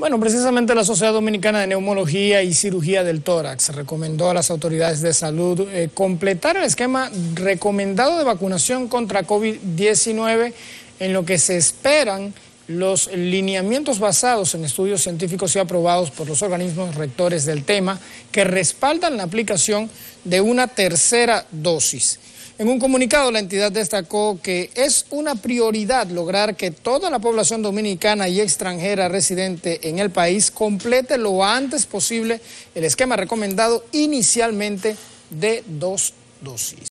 Bueno, precisamente la Sociedad Dominicana de Neumología y Cirugía del Tórax recomendó a las autoridades de salud eh, completar el esquema recomendado de vacunación contra COVID-19 en lo que se esperan los lineamientos basados en estudios científicos y aprobados por los organismos rectores del tema que respaldan la aplicación de una tercera dosis. En un comunicado, la entidad destacó que es una prioridad lograr que toda la población dominicana y extranjera residente en el país complete lo antes posible el esquema recomendado inicialmente de dos dosis.